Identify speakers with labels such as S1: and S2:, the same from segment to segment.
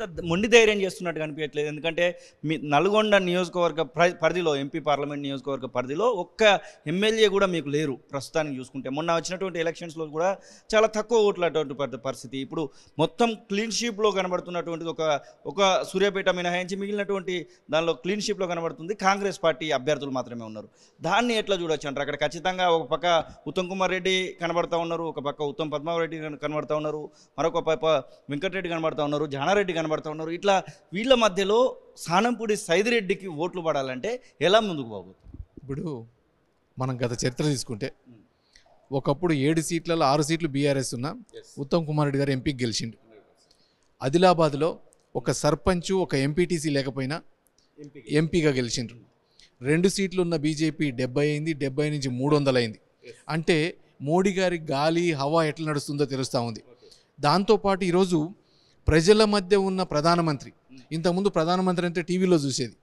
S1: పెద్ద మొండి ధైర్యం చేస్తున్నట్టు కనిపించట్లేదు ఎందుకంటే మీ నల్గొండ నియోజకవర్గ పరిధిలో ఎంపీ పార్లమెంట్ నియోజకవర్గ పరిధిలో ఒక్క ఎమ్మెల్యే కూడా మీకు లేరు ప్రస్తుతానికి చూసుకుంటే మొన్న వచ్చినటువంటి ఎలక్షన్స్లో కూడా చాలా తక్కువ ఓట్లటువంటి పరిస్థితి ఇప్పుడు మొత్తం క్లీన్ కనబడుతున్నటువంటిది ఒక ఒక సూర్యాపేట మినహాయించి మిగిలినటువంటి దానిలో క్లీన్షిప్లో కనబడుతుంది కాంగ్రెస్ పార్టీ అభ్యర్థులు మాత్రమే ఉన్నారు దాన్ని ఎట్లా చూడొచ్చు అంటారు అక్కడ ఖచ్చితంగా ఒక పక్క ఉత్తమ్ కుమార్ రెడ్డి కనబడతా ఉన్నారు ఒక పక్క ఉత్తమ్ పద్మారెడ్డి కనబడతా ఉన్నారు మరొక పక్క వెంకటరెడ్డి కనబడుతూ ఉన్నారు జానారెడ్డి కనబడుతూ ఉన్నారు ఇట్లా వీళ్ళ మధ్యలో సానంపూడి సైదిరెడ్డికి ఓట్లు పడాలంటే ఎలా ముందుకు పోబోతుంది ఇప్పుడు
S2: మనం గత చరిత్ర తీసుకుంటే ఒకప్పుడు ఏడు సీట్లలో ఆరు సీట్లు బీఆర్ఎస్ ఉన్న ఉత్తమ్ కుమార్ రెడ్డి గారు ఎంపీకి గెలిచిండు ఆదిలాబాద్లో ఒక సర్పంచ్ ఒక ఎంపీటీసీ లేకపోయినా ఎంపీగా గెలిచిండ్రు రెండు సీట్లు ఉన్న బీజేపీ డెబ్బై అయింది డెబ్బై నుంచి మూడు వందలైంది అంటే మోడీ గారి గాలి హవా ఎట్లా నడుస్తుందో తెలుస్తూ ఉంది దాంతోపాటు ఈరోజు ప్రజల మధ్య ఉన్న ప్రధానమంత్రి ఇంతకుముందు ప్రధానమంత్రి అంటే టీవీలో చూసేది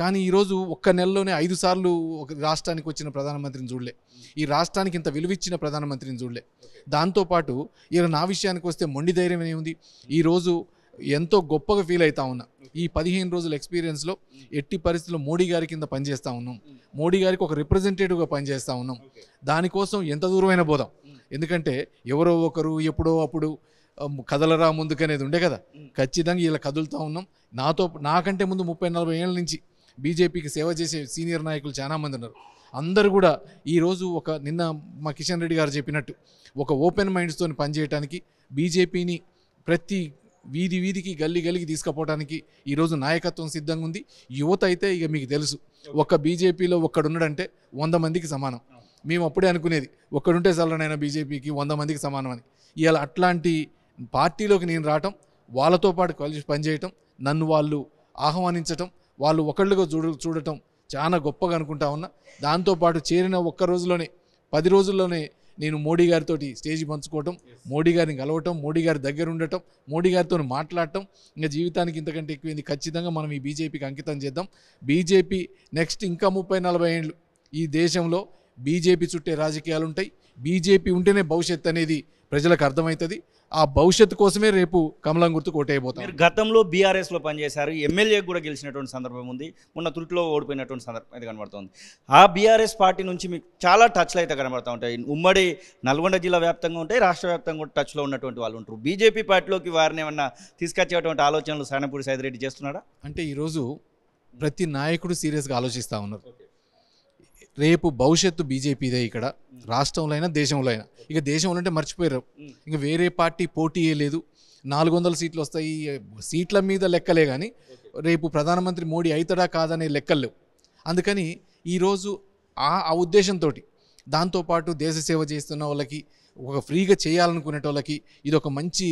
S2: కానీ ఈరోజు ఒక్క నెలలోనే ఐదు సార్లు ఒక రాష్ట్రానికి వచ్చిన ప్రధానమంత్రిని చూడలే ఈ రాష్ట్రానికి ఇంత విలువిచ్చిన ప్రధానమంత్రిని చూడలే దాంతోపాటు ఈయన నా విషయానికి వస్తే మొండి ధైర్యం ఏముంది ఈరోజు ఎంతో గొప్పగా ఫీల్ అవుతా ఉన్నా ఈ పదిహేను రోజుల ఎక్స్పీరియన్స్లో ఎట్టి పరిస్థితుల్లో మోడీ గారి కింద పనిచేస్తూ ఉన్నాం మోడీ గారికి ఒక రిప్రజెంటేటివ్గా పనిచేస్తూ ఉన్నాం దానికోసం ఎంత దూరమైన పోదాం ఎందుకంటే ఎవరో ఒకరు ఎప్పుడో అప్పుడు కదలరా ముందుకు అనేది ఉండే కదా ఖచ్చితంగా ఇలా కదులుతూ ఉన్నాం నాతో నాకంటే ముందు ముప్పై నలభై ఏళ్ళ నుంచి బీజేపీకి సేవ చేసే సీనియర్ నాయకులు చాలామంది ఉన్నారు అందరు కూడా ఈరోజు ఒక నిన్న మా కిషన్ రెడ్డి గారు చెప్పినట్టు ఒక ఓపెన్ మైండ్స్తో పనిచేయడానికి బీజేపీని ప్రతి వీధి వీధికి గల్లీ గల్లికి తీసుకుపోవడానికి ఈరోజు నాయకత్వం సిద్ధంగా ఉంది యువత అయితే ఇక మీకు తెలుసు ఒక బీజేపీలో ఒక్కడున్నాడంటే వంద మందికి సమానం మేము అప్పుడే అనుకునేది ఒక్కడుంటే చాలనైనా బీజేపీకి వంద మందికి సమానం అని ఇలా అట్లాంటి పార్టీలోకి నేను రావటం వాళ్ళతో పాటు కలిసి పనిచేయటం నన్ను వాళ్ళు ఆహ్వానించటం వాళ్ళు ఒకళ్ళుగా చూడ చూడటం చాలా గొప్పగా అనుకుంటా ఉన్నా దాంతోపాటు చేరిన ఒక్క రోజులోనే పది రోజుల్లోనే నేను మోడీ గారితో స్టేజ్ పంచుకోవటం మోడీ గారిని కలవటం మోడీ గారి దగ్గర ఉండటం మోడీ గారితో మాట్లాడటం ఇంకా జీవితానికి ఇంతకంటే ఎక్కువైంది ఖచ్చితంగా మనం ఈ బీజేపీకి అంకితం చేద్దాం బీజేపీ నెక్స్ట్ ఇంకా ముప్పై నలభై ఏళ్ళు ఈ దేశంలో బీజేపీ చుట్టే రాజకీయాలు ఉంటాయి బీజేపీ ఉంటేనే భవిష్యత్ అనేది ప్రజలకు అర్థమవుతుంది ఆ భవిష్యత్తు కోసమే రేపు కమలం గుర్తు కోటైపోతారు
S1: గతంలో బీఆర్ఎస్లో పనిచేశారు ఎమ్మెల్యే కూడా గెలిచినటువంటి సందర్భం ఉంది మొన్న తృటిలో ఓడిపోయినటువంటి సందర్భం అయితే కనబడుతుంది ఆ బీఆర్ఎస్ పార్టీ నుంచి మీకు చాలా టచ్లు అయితే కనబడుతూ ఉంటాయి ఉమ్మడి నల్గొండ జిల్లా వ్యాప్తంగా ఉంటాయి రాష్ట్ర వ్యాప్తంగా టచ్లో ఉన్నటువంటి వాళ్ళు ఉంటారు బీజేపీ పార్టీలోకి వారిని ఏమన్నా తీసుకొచ్చేటువంటి ఆలోచనలు సానపూడి సైదిరెడ్డి చేస్తున్నాడా అంటే ఈరోజు
S2: ప్రతి నాయకుడు సీరియస్గా ఆలోచిస్తూ ఉన్నారు రేపు భవిష్యత్తు బీజేపీదే ఇక్కడ రాష్ట్రంలో అయినా దేశంలో అయినా ఇక దేశంలో అంటే మర్చిపోయారు ఇంక వేరే పార్టీ పోటీ లేదు నాలుగు వందల సీట్లు వస్తాయి సీట్ల మీద లెక్కలే కానీ రేపు ప్రధానమంత్రి మోడీ అవుతాడా కాదనే లెక్కలు లేవు అందుకని ఈరోజు ఆ ఆ ఉద్దేశంతో దాంతోపాటు దేశ సేవ చేస్తున్న వాళ్ళకి ఒక ఫ్రీగా చేయాలనుకునే వాళ్ళకి ఇది ఒక మంచి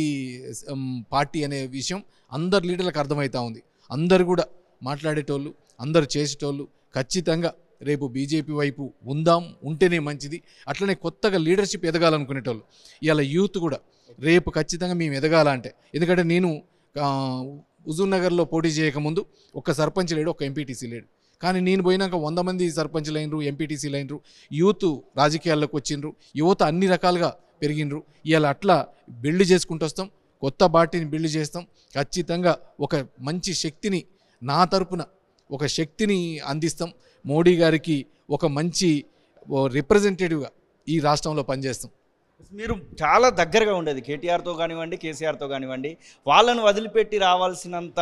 S2: పార్టీ అనే విషయం అందరి లీడర్లకు అర్థమవుతూ ఉంది అందరు కూడా మాట్లాడేటోళ్ళు అందరు చేసేటోళ్ళు ఖచ్చితంగా రేపు బీజేపీ వైపు ఉందాం ఉంటేనే మంచిది అట్లనే కొత్తగా లీడర్షిప్ ఎదగాలనుకునేటోళ్ళు ఇవాళ యూత్ కూడా రేపు ఖచ్చితంగా మేము ఎదగాలంటే ఎందుకంటే నేను నగర్లో పోటీ చేయకముందు ఒక సర్పంచ్ లేడు ఒక ఎంపీటీసీ లేడు కానీ నేను పోయినాక వంద మంది సర్పంచ్లు అయినరు ఎంపీటీసీలు అయినరు యూత్ రాజకీయాల్లోకి వచ్చిండ్రు యువత అన్ని రకాలుగా పెరిగినరు ఇవాళ అట్లా బిల్డ్ చేసుకుంటూ వస్తాం కొత్త పార్టీని బిల్డ్ చేస్తాం ఖచ్చితంగా ఒక మంచి శక్తిని నా తరపున ఒక శక్తిని అందిస్తాం మోడీ గారికి ఒక మంచి రిప్రజెంటేటివ్గా ఈ రాష్ట్రంలో పనిచేస్తాం
S1: మీరు చాలా దగ్గరగా ఉండేది కేటీఆర్తో కానివ్వండి కేసీఆర్తో కానివ్వండి వాళ్ళను వదిలిపెట్టి రావాల్సినంత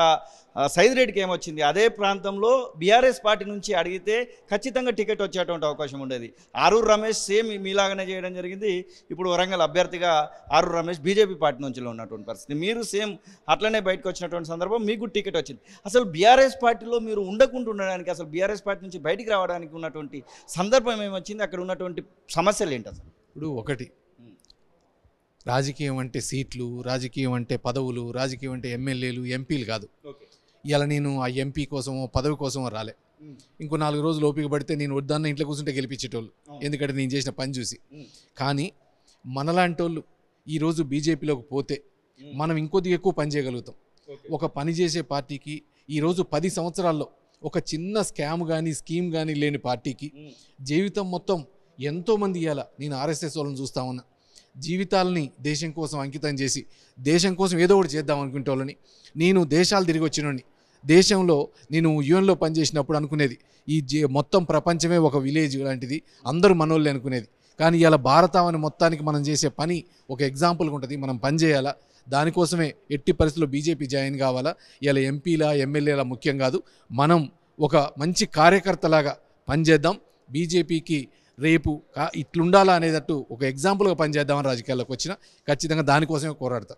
S1: సైజ్ రెడ్డికి ఏమొచ్చింది అదే ప్రాంతంలో బీఆర్ఎస్ పార్టీ నుంచి అడిగితే ఖచ్చితంగా టికెట్ వచ్చేటువంటి అవకాశం ఉండేది ఆరూరు రమేష్ సేమ్ మీలాగానే చేయడం జరిగింది ఇప్పుడు వరంగల్ అభ్యర్థిగా ఆరూరు రమేష్ బీజేపీ పార్టీ నుంచి ఉన్నటువంటి పరిస్థితి మీరు సేమ్ అట్లనే బయటకు వచ్చినటువంటి సందర్భం మీకు టికెట్ వచ్చింది అసలు బీఆర్ఎస్ పార్టీలో మీరు ఉండకుండా ఉండడానికి అసలు బీఆర్ఎస్ పార్టీ నుంచి బయటికి రావడానికి ఉన్నటువంటి సందర్భం ఏమొచ్చింది అక్కడ ఉన్నటువంటి సమస్యలు ఏంటి అసలు
S2: ఇప్పుడు ఒకటి రాజకీయం అంటే సీట్లు రాజకీయం అంటే పదవులు రాజకీయం అంటే ఎమ్మెల్యేలు ఎంపీలు కాదు ఇలా నేను ఆ ఎంపీ కోసమో పదవి కోసమో రాలే ఇంకో నాలుగు రోజులు ఓపిక పడితే నేను వద్దన్న ఇంట్లో కూర్చుంటే గెలిపించేటోళ్ళు ఎందుకంటే నేను చేసిన పని చూసి కానీ మనలాంటి వాళ్ళు ఈరోజు బీజేపీలోకి పోతే మనం ఇంకొద్ది ఎక్కువ పని చేయగలుగుతాం ఒక పని చేసే పార్టీకి ఈరోజు పది సంవత్సరాల్లో ఒక చిన్న స్కామ్ కానీ స్కీమ్ కానీ లేని పార్టీకి జీవితం మొత్తం ఎంతోమంది ఇవాళ నేను ఆర్ఎస్ఎస్ వాళ్ళని చూస్తా ఉన్నా జీవితాలని దేశం కోసం అంకితం చేసి దేశం కోసం ఏదో ఒకటి చేద్దాం అనుకునే వాళ్ళని నేను దేశాలు తిరిగి వచ్చినోని దేశంలో నేను యూఎన్లో పనిచేసినప్పుడు అనుకునేది ఈ మొత్తం ప్రపంచమే ఒక విలేజ్ లాంటిది అందరూ మనోళ్ళే అనుకునేది కానీ ఇలా భారతావని మొత్తానికి మనం చేసే పని ఒక ఎగ్జాంపుల్గా ఉంటుంది మనం పనిచేయాలా దానికోసమే ఎట్టి పరిస్థితుల్లో బీజేపీ జాయిన్ కావాలా ఇలా ఎంపీల ఎమ్మెల్యేల ముఖ్యం కాదు మనం ఒక మంచి కార్యకర్తలాగా పనిచేద్దాం బీజేపీకి రేపు ఇట్లుండాలా అనేటట్టు ఒక ఎగ్జాంపుల్గా పనిచేద్దామని రాజకీయాల్లోకి వచ్చిన ఖచ్చితంగా దానికోసమే పోరాడతారు